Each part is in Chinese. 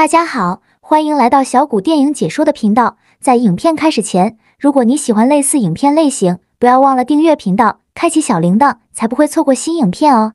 大家好，欢迎来到小谷电影解说的频道。在影片开始前，如果你喜欢类似影片类型，不要忘了订阅频道，开启小铃铛，才不会错过新影片哦。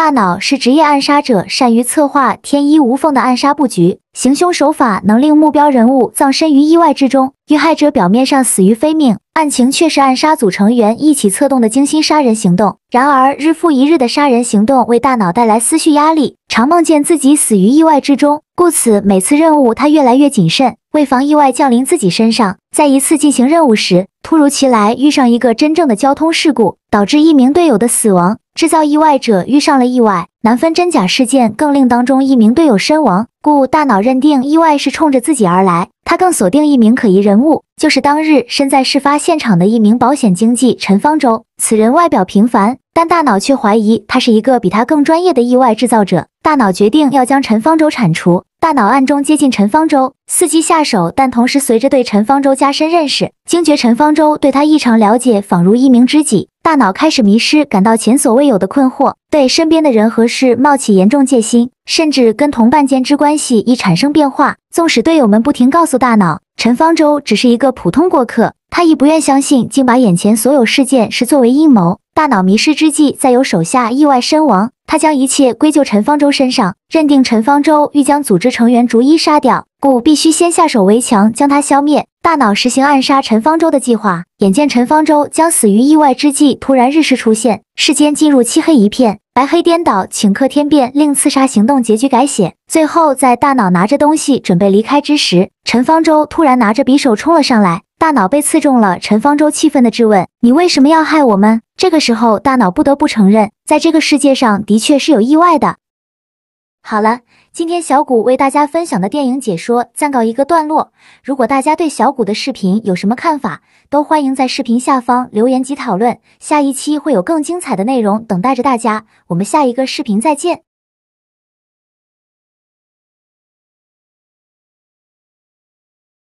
大脑是职业暗杀者，善于策划天衣无缝的暗杀布局，行凶手法能令目标人物葬身于意外之中。遇害者表面上死于非命，案情却是暗杀组成员一起策动的精心杀人行动。然而，日复一日的杀人行动为大脑带来思绪压力，常梦见自己死于意外之中。故此，每次任务他越来越谨慎，为防意外降临自己身上。在一次进行任务时，突如其来遇上一个真正的交通事故，导致一名队友的死亡。制造意外者遇上了意外，难分真假事件，更令当中一名队友身亡，故大脑认定意外是冲着自己而来。他更锁定一名可疑人物，就是当日身在事发现场的一名保险经纪陈方舟。此人外表平凡，但大脑却怀疑他是一个比他更专业的意外制造者。大脑决定要将陈方舟铲除。大脑暗中接近陈方舟，伺机下手，但同时随着对陈方舟加深认识，惊觉陈方舟对他异常了解，仿如一名知己。大脑开始迷失，感到前所未有的困惑，对身边的人和事冒起严重戒心，甚至跟同伴间之关系亦产生变化。纵使队友们不停告诉大脑，陈方舟只是一个普通过客，他亦不愿相信，竟把眼前所有事件是作为阴谋。大脑迷失之际，再有手下意外身亡。他将一切归咎陈方舟身上，认定陈方舟欲将组织成员逐一杀掉，故必须先下手为强，将他消灭。大脑实行暗杀陈方舟的计划，眼见陈方舟将死于意外之际，突然日式出现，世间进入漆黑一片，白黑颠倒，顷刻天变，令刺杀行动结局改写。最后，在大脑拿着东西准备离开之时，陈方舟突然拿着匕首冲了上来。大脑被刺中了，陈方舟气愤地质问：“你为什么要害我们？”这个时候，大脑不得不承认，在这个世界上的确是有意外的。好了，今天小谷为大家分享的电影解说暂告一个段落。如果大家对小谷的视频有什么看法，都欢迎在视频下方留言及讨论。下一期会有更精彩的内容等待着大家，我们下一个视频再见。